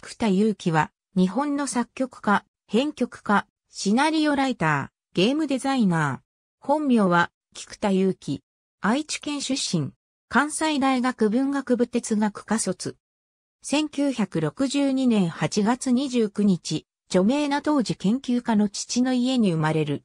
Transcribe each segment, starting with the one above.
菊田祐希は、日本の作曲家、編曲家、シナリオライター、ゲームデザイナー。本名は、菊田祐希。愛知県出身。関西大学文学部哲学科卒。1962年8月29日、著名な当時研究家の父の家に生まれる。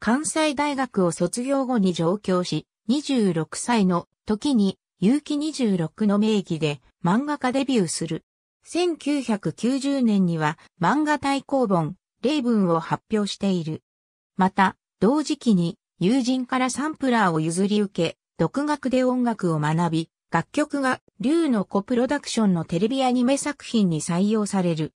関西大学を卒業後に上京し、26歳の時に、有機26の名義で漫画家デビューする。1990年には漫画対抗本、例文を発表している。また、同時期に友人からサンプラーを譲り受け、独学で音楽を学び、楽曲が竜の子プロダクションのテレビアニメ作品に採用される。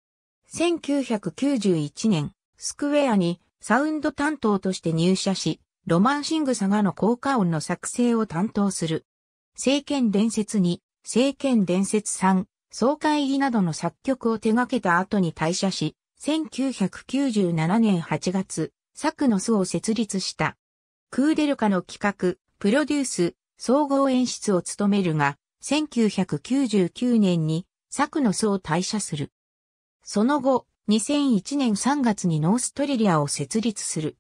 1991年、スクウェアにサウンド担当として入社し、ロマンシングサガの効果音の作成を担当する。聖剣伝説2、聖剣伝説3、総会議などの作曲を手掛けた後に退社し、1997年8月、作の巣を設立した。クーデルカの企画、プロデュース、総合演出を務めるが、1999年に作の巣を退社する。その後、2001年3月にノーストリリアを設立する。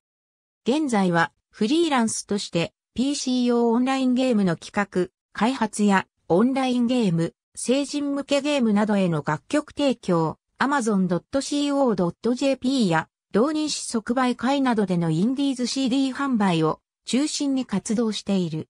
現在はフリーランスとして PC 用オンラインゲームの企画、開発やオンラインゲーム、成人向けゲームなどへの楽曲提供、amazon.co.jp や、同人誌即売会などでのインディーズ CD 販売を中心に活動している。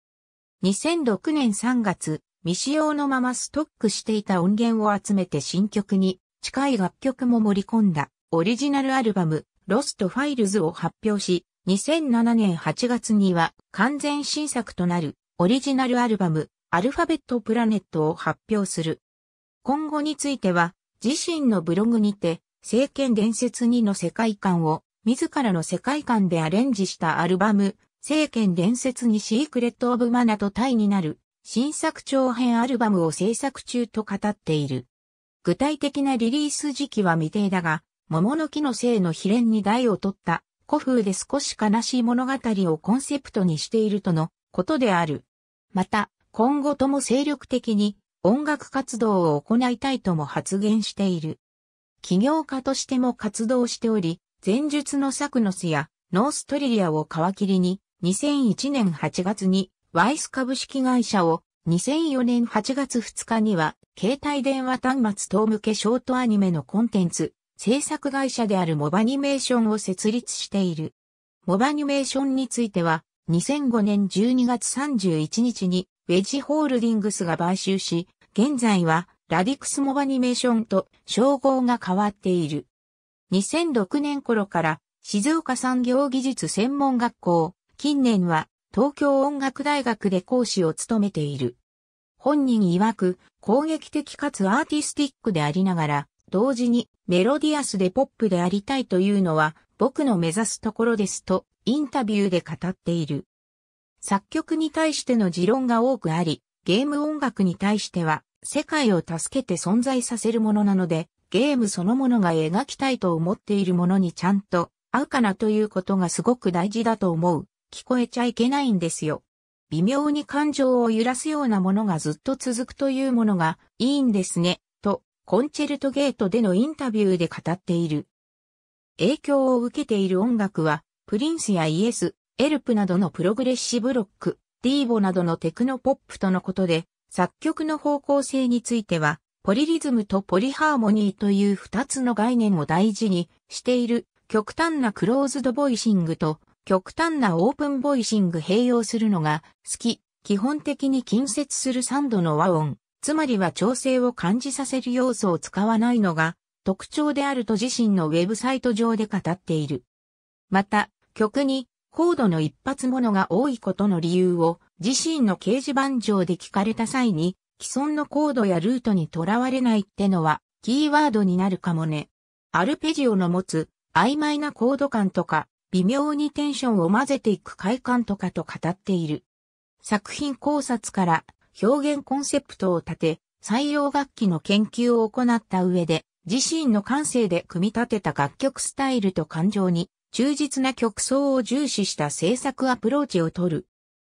2006年3月、未使用のままストックしていた音源を集めて新曲に近い楽曲も盛り込んだオリジナルアルバムロストファイルズを発表し、2007年8月には完全新作となるオリジナルアルバムアルファベットプラネットを発表する。今後については、自身のブログにて、聖剣伝説2の世界観を、自らの世界観でアレンジしたアルバム、聖剣伝説2シークレット・オブ・マナとタイになる、新作長編アルバムを制作中と語っている。具体的なリリース時期は未定だが、桃の木の性の秘伝に台を取った古風で少し悲しい物語をコンセプトにしているとのことである。また、今後とも精力的に音楽活動を行いたいとも発言している。起業家としても活動しており、前述のサクノスやノーストリリアを皮切りに2001年8月にワイス株式会社を2004年8月2日には携帯電話端末等向けショートアニメのコンテンツ制作会社であるモバニメーションを設立している。モバニメーションについては2005年12月31日にウェジホールディングスが買収し、現在はラディクスモバニメーションと称号が変わっている。2006年頃から静岡産業技術専門学校、近年は東京音楽大学で講師を務めている。本人曰く攻撃的かつアーティスティックでありながら、同時にメロディアスでポップでありたいというのは僕の目指すところですとインタビューで語っている。作曲に対しての持論が多くあり、ゲーム音楽に対しては、世界を助けて存在させるものなので、ゲームそのものが描きたいと思っているものにちゃんと合うかなということがすごく大事だと思う。聞こえちゃいけないんですよ。微妙に感情を揺らすようなものがずっと続くというものがいいんですね、と、コンチェルトゲートでのインタビューで語っている。影響を受けている音楽は、プリンスやイエス、エルプなどのプログレッシブロック、ディーボなどのテクノポップとのことで、作曲の方向性については、ポリリズムとポリハーモニーという二つの概念を大事にしている極端なクローズドボイシングと極端なオープンボイシング併用するのが好き、基本的に近接する3度の和音、つまりは調整を感じさせる要素を使わないのが特徴であると自身のウェブサイト上で語っている。また、曲に高度の一発物が多いことの理由を自身の掲示板上で聞かれた際に既存の高度やルートにとらわれないってのはキーワードになるかもね。アルペジオの持つ曖昧な高度感とか微妙にテンションを混ぜていく快感とかと語っている。作品考察から表現コンセプトを立て採用楽器の研究を行った上で自身の感性で組み立てた楽曲スタイルと感情に忠実な曲奏を重視した制作アプローチを取る。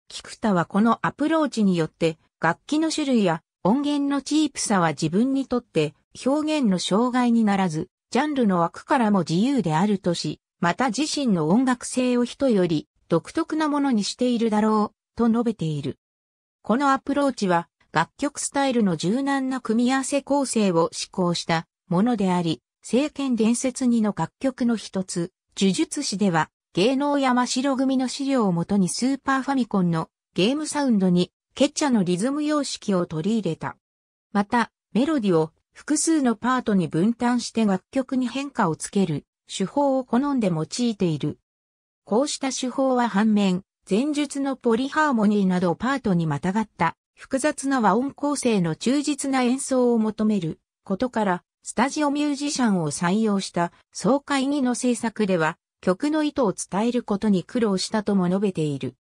菊田はこのアプローチによって楽器の種類や音源のチープさは自分にとって表現の障害にならず、ジャンルの枠からも自由であるとし、また自身の音楽性を人より独特なものにしているだろう、と述べている。このアプローチは楽曲スタイルの柔軟な組み合わせ構成を施行したものであり、聖剣伝説2の楽曲の一つ、呪術師では、芸能山城組の資料をもとにスーパーファミコンのゲームサウンドに、ケッチャのリズム様式を取り入れた。また、メロディを複数のパートに分担して楽曲に変化をつける手法を好んで用いている。こうした手法は反面、前述のポリハーモニーなどパートにまたがった複雑な和音構成の忠実な演奏を求めることからスタジオミュージシャンを採用した総会議の制作では、曲の意図を伝えることに苦労したとも述べている。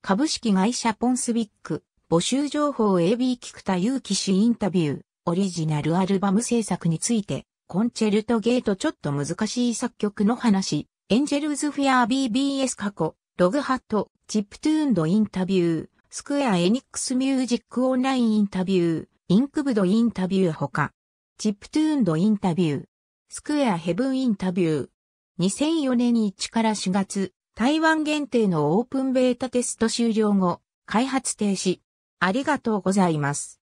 株式会社ポンスビック、募集情報 AB 菊田祐希氏インタビュー、オリジナルアルバム制作について、コンチェルトゲートちょっと難しい作曲の話、エンジェルズフェア BBS 過去、ログハット、チップトゥーンドインタビュー、スクエアエニックスミュージックオンラインインタビュー、インクブドインタビューほか、チップトゥーンドインタビュー。スクエアヘブンインタビュー。2004年1から4月、台湾限定のオープンベータテスト終了後、開発停止。ありがとうございます。